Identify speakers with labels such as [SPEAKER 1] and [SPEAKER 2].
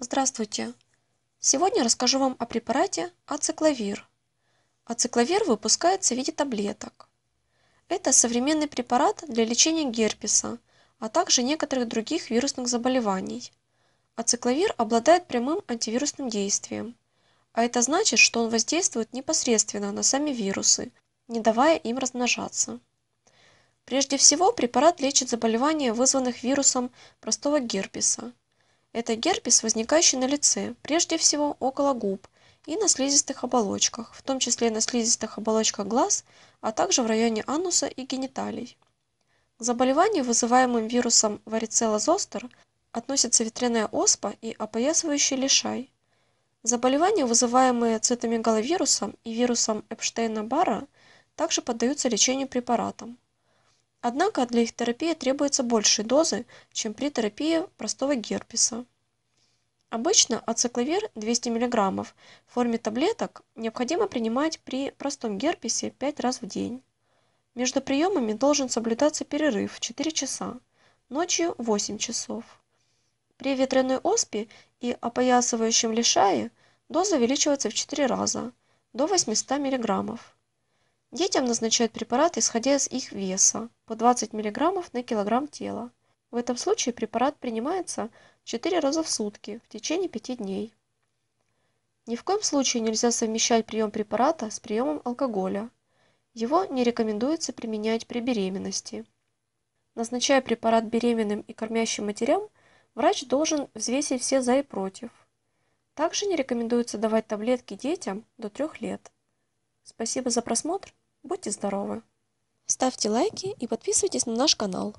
[SPEAKER 1] Здравствуйте! Сегодня расскажу вам о препарате ацикловир. Ацикловир выпускается в виде таблеток. Это современный препарат для лечения герпеса, а также некоторых других вирусных заболеваний. Ацикловир обладает прямым антивирусным действием, а это значит, что он воздействует непосредственно на сами вирусы, не давая им размножаться. Прежде всего, препарат лечит заболевания, вызванных вирусом простого герпеса – это герпес, возникающий на лице, прежде всего около губ и на слизистых оболочках, в том числе на слизистых оболочках глаз, а также в районе ануса и гениталий. К заболеваниям, вызываемым вирусом варицела зостер, относятся ветряная оспа и опоясывающий лишай. Заболевания, вызываемые цитомегаловирусом и вирусом Эпштейна-Барра, также поддаются лечению препаратом. Однако для их терапии требуется больше дозы, чем при терапии простого герпеса. Обычно ацикловир 200 мг в форме таблеток необходимо принимать при простом герпесе 5 раз в день. Между приемами должен соблюдаться перерыв 4 часа, ночью 8 часов. При ветряной оспе и опоясывающем лишае доза увеличивается в 4 раза до 800 мг. Детям назначают препарат, исходя из их веса, по 20 мг на килограмм тела. В этом случае препарат принимается 4 раза в сутки в течение 5 дней. Ни в коем случае нельзя совмещать прием препарата с приемом алкоголя. Его не рекомендуется применять при беременности. Назначая препарат беременным и кормящим матерям, врач должен взвесить все за и против. Также не рекомендуется давать таблетки детям до 3 лет. Спасибо за просмотр! Будьте здоровы! Ставьте лайки и подписывайтесь на наш канал.